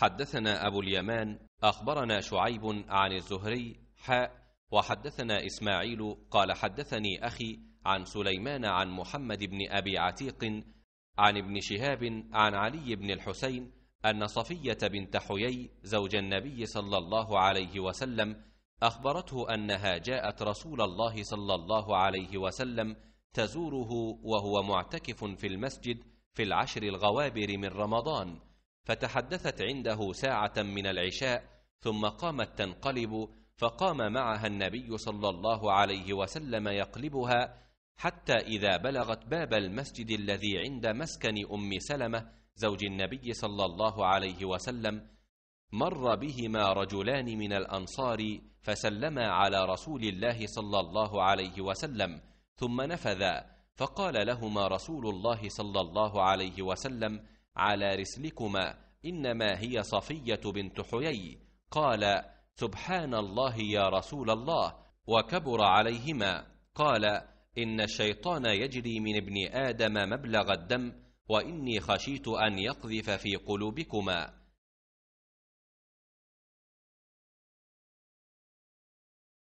حدثنا أبو اليمان أخبرنا شعيب عن الزهري حاء وحدثنا إسماعيل قال حدثني أخي عن سليمان عن محمد بن أبي عتيق عن ابن شهاب عن علي بن الحسين أن صفية بنت حيي زوج النبي صلى الله عليه وسلم أخبرته أنها جاءت رسول الله صلى الله عليه وسلم تزوره وهو معتكف في المسجد في العشر الغوابر من رمضان فتحدثت عنده ساعة من العشاء ثم قامت تنقلب فقام معها النبي صلى الله عليه وسلم يقلبها حتى إذا بلغت باب المسجد الذي عند مسكن أم سلمة زوج النبي صلى الله عليه وسلم مر بهما رجلان من الأنصار فسلما على رسول الله صلى الله عليه وسلم ثم نفذا فقال لهما رسول الله صلى الله عليه وسلم على رسلكما إنما هي صفية بنت حيي قال سبحان الله يا رسول الله وكبر عليهما قال إن الشيطان يجري من ابن آدم مبلغ الدم وإني خشيت أن يقذف في قلوبكما